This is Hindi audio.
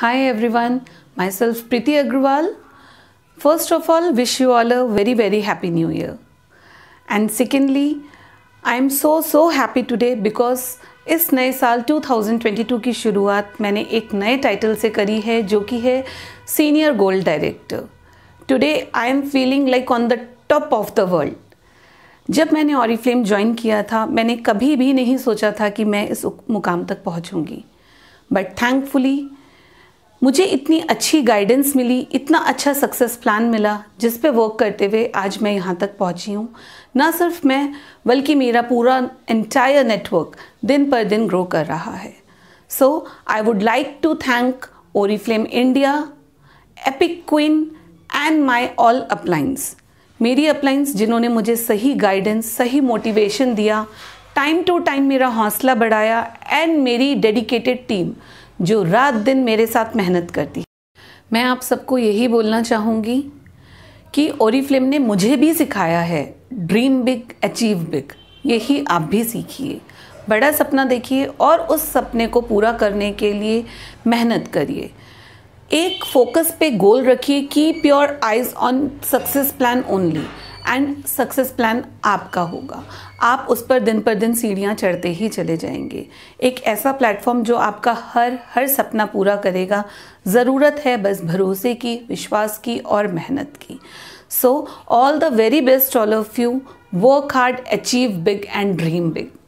Hi everyone, myself Priti Agrawal. First of all, wish you all a very very happy new year. And secondly, I am so so happy today because इस नए साल 2022 की शुरुआत मैंने एक नए टाइटल से करी है जो कि है senior gold director today I am feeling like on the top of the world जब मैंने ऑरी फ्लेम ज्वाइन किया था मैंने कभी भी नहीं सोचा था कि मैं इस मुकाम तक पहुंचूंगी बट थैंकफुली मुझे इतनी अच्छी गाइडेंस मिली इतना अच्छा सक्सेस प्लान मिला जिस पे वर्क करते हुए आज मैं यहाँ तक पहुँची हूँ ना सिर्फ मैं बल्कि मेरा पूरा एंटायर नेटवर्क दिन पर दिन ग्रो कर रहा है so I would like to thank Oriflame India epic queen and my all appliances मेरी अप्लाइंस जिन्होंने मुझे सही गाइडेंस सही मोटिवेशन दिया टाइम टू टाइम मेरा हौसला बढ़ाया एंड मेरी डेडिकेटेड टीम जो रात दिन मेरे साथ मेहनत करती मैं आप सबको यही बोलना चाहूँगी कि फिल्म ने मुझे भी सिखाया है ड्रीम बिग अचीव बिग यही आप भी सीखिए बड़ा सपना देखिए और उस सपने को पूरा करने के लिए मेहनत करिए एक फोकस पे गोल रखिए keep your eyes on success plan only and success plan आपका होगा आप उस पर दिन पर दिन सीढ़ियाँ चढ़ते ही चले जाएंगे एक ऐसा प्लेटफॉर्म जो आपका हर हर सपना पूरा करेगा ज़रूरत है बस भरोसे की विश्वास की और मेहनत की so all the very best all of you work hard achieve big and dream big